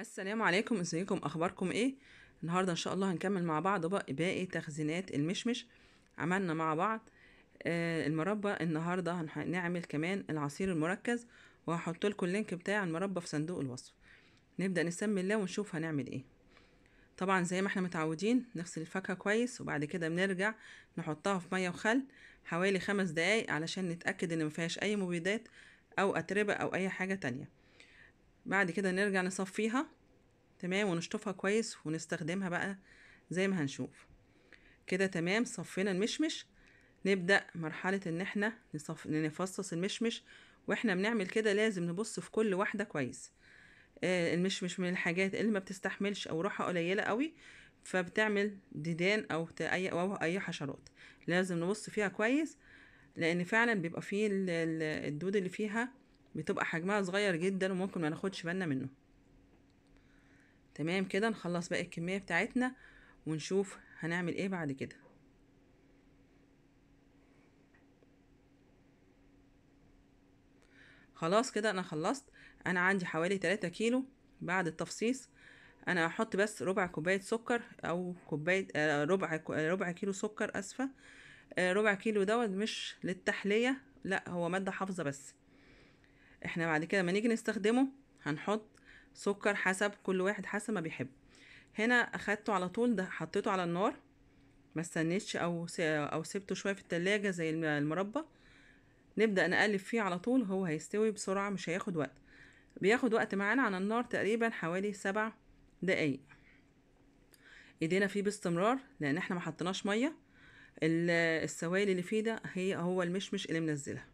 السلام عليكم ازيكم اخباركم ايه النهارده ان شاء الله هنكمل مع بعض بقى باقي تخزينات المشمش عملنا مع بعض آه المربى النهارده هنعمل كمان العصير المركز وهحط لكم اللينك بتاع المربى في صندوق الوصف نبدا نسمي الله ونشوف هنعمل ايه طبعا زي ما احنا متعودين نغسل الفاكهه كويس وبعد كده بنرجع نحطها في ميه وخل حوالي خمس دقايق علشان نتاكد ان مفيهاش اي مبيدات او اتربه او اي حاجه تانية بعد كده نرجع نصفيها تمام ونشطفها كويس ونستخدمها بقى زي ما هنشوف كده تمام صفينا المشمش نبدأ مرحلة ان احنا نصف... نفصص المشمش واحنا بنعمل كده لازم نبص في كل واحدة كويس آه المشمش من الحاجات اللي ما بتستحملش او روحها قليلة قوي فبتعمل ديدان او اي او اي حشرات لازم نبص فيها كويس لان فعلا بيبقى فيه الدود اللي فيها بتبقى حجمها صغير جدا وممكن ما ناخدش بالنا منه تمام كده نخلص باقي الكمية بتاعتنا ونشوف هنعمل ايه بعد كده خلاص كده انا خلصت انا عندي حوالي 3 كيلو بعد التفصيص انا هحط بس ربع كوبايه سكر او كوبايه آه، ربع ربع كيلو سكر اسفه آه، ربع كيلو دوت مش للتحليه لا هو ماده حافظه بس احنا بعد كده لما نيجي نستخدمه هنحط سكر حسب كل واحد حسب ما بيحب هنا اخدته على طول ده حطيته على النار ما استنيتش او او سبته شويه في التلاجة زي المربى نبدا نقلب فيه على طول هو هيستوي بسرعه مش هياخد وقت بياخد وقت معانا على النار تقريبا حوالي سبع دقايق ايدينا فيه باستمرار لان احنا ما حطيناش ميه السوائل اللي فيه ده هي هو المشمش اللي منزلها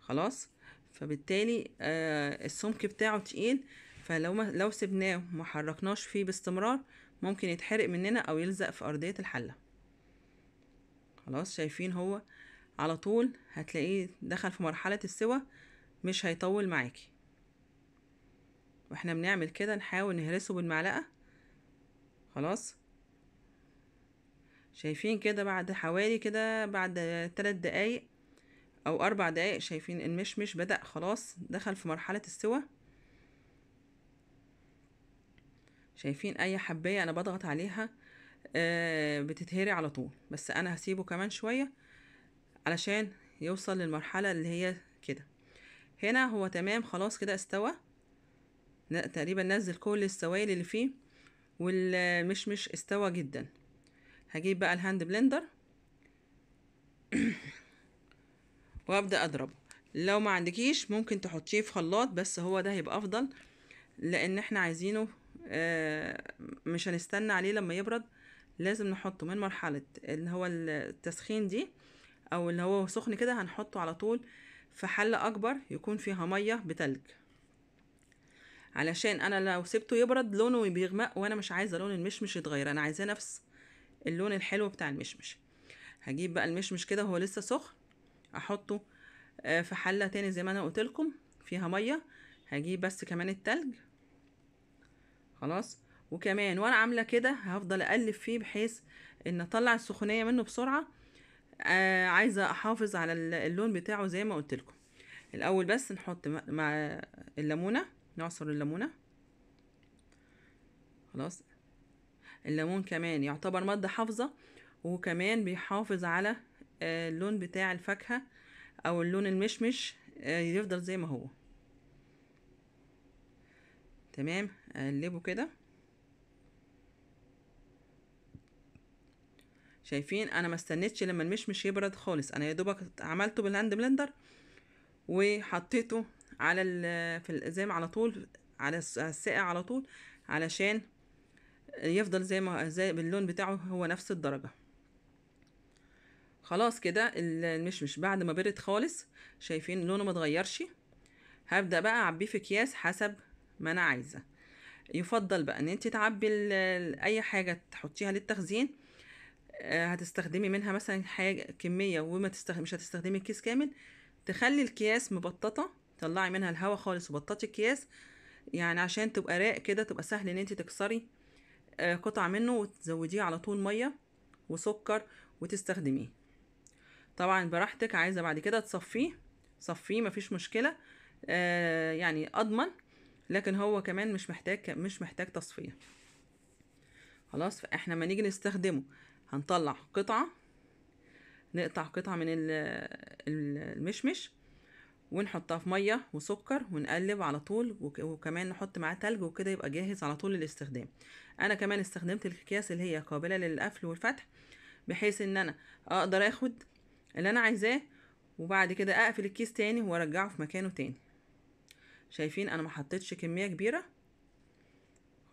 خلاص فبالتالي آه السمك بتاعه تقيل فلو ما لو سبناه وما حركناش فيه باستمرار ممكن يتحرق مننا او يلزق في ارضيه الحله خلاص شايفين هو على طول هتلاقيه دخل في مرحله السوى مش هيطول معاكي واحنا بنعمل كده نحاول نهرسه بالمعلقه خلاص شايفين كده بعد حوالي كده بعد تلات دقايق او اربع دقايق شايفين المشمش بدأ خلاص دخل في مرحلة السوى شايفين اي حباية انا بضغط عليها آه، بتتهري على طول بس انا هسيبه كمان شوية علشان يوصل للمرحلة اللي هي كده هنا هو تمام خلاص كده استوى تقريبا نزل كل السوائل اللي فيه والمشمش استوى جدا هجيب بقى الهاند بلندر وابدا اضربه لو ما عندكيش ممكن تحطيه في خلاط بس هو ده هيبقى افضل لان احنا عايزينه آه، مش هنستنى عليه لما يبرد لازم نحطه من مرحله اللي هو التسخين دي او اللي هو سخن كده هنحطه على طول في حله اكبر يكون فيها ميه بتلج علشان انا لو سبته يبرد لونه بيغمق وانا مش عايزه لون المشمش يتغير انا عايزاه نفس اللون الحلو بتاع المشمش هجيب بقى المشمش كده وهو لسه سخن احطه آه، في حلة تاني زي ما انا قلتلكم فيها مية هجيب بس كمان التلج خلاص وكمان وانا عاملة كده هفضل اقلب فيه بحيث ان اطلع السخونية منه بسرعة آه عايزة احافظ على اللون بتاعه زي ما قلتلكم الاول بس نحط مع الليمونة نعصر الليمونة خلاص الليمون كمان يعتبر مادة حافظة وكمان بيحافظ على آه، اللون بتاع الفاكهة او اللون المشمش آه، يفضل زي ما هو تمام اقلبه كده شايفين انا ما استنيتش لما المشمش يبرد خالص انا يا دوبك عملته بالهاند بلندر وحطيته على في الازام على طول على الساقع على طول علشان يفضل زي ما زي باللون بتاعه هو نفس الدرجه خلاص كده المشمش بعد ما برد خالص شايفين لونه متغيرش هبدأ بقى اعبيه في اكياس حسب ما انا عايزة يفضل بقى ان انت تعبي اي حاجة تحطيها للتخزين آه، هتستخدمي منها مثلا حاجة كمية وما تستخدم مش هتستخدمي الكيس كامل تخلي الكياس مبططة طلعي منها الهواء خالص وبططي الكياس يعني عشان تبقى راق كده تبقى سهل ان انت تكسري آه، قطع منه وتزوديه على طول ميه وسكر وتستخدميه طبعا براحتك عايزه بعد كده تصفيه صفيه مفيش مشكله آه يعني اضمن لكن هو كمان مش محتاج مش محتاج تصفيه خلاص فاحنا لما نيجي نستخدمه هنطلع قطعه نقطع قطعه من المشمش ونحطها في ميه وسكر ونقلب على طول وكمان نحط معاه تلج وكده يبقى جاهز على طول للاستخدام انا كمان استخدمت الاكياس اللي هي قابله للقفل والفتح بحيث ان انا اقدر اخد اللي انا عايزاه وبعد كده اقفل الكيس تاني وارجعه في مكانه تاني شايفين انا ما حطيتش كميه كبيره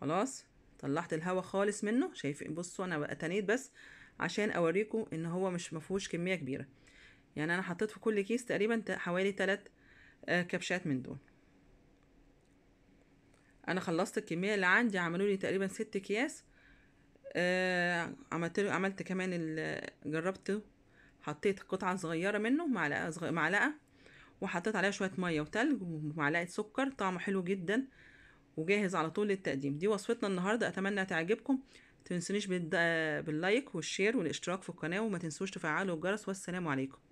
خلاص طلعت الهوا خالص منه شايفين بصوا انا بقى تنيت بس عشان اوريكم ان هو مش مفهوش كميه كبيره يعني انا حطيت في كل كيس تقريبا حوالي 3 آه، كبشات من دول انا خلصت الكميه اللي عندي عملوا لي تقريبا ست اكياس آه، عملت عملت كمان جربته حطيت قطعة صغيرة منه معلقة صغ... معلقة وحطيت عليها شوية مية وتلج ومعلقة سكر طعمه حلو جدا وجاهز على طول للتقديم دي وصفتنا النهاردة أتمنى تعجبكم تنسونيش بال... باللايك والشير والاشتراك في القناة وما تنسوش تفعلوا الجرس والسلام عليكم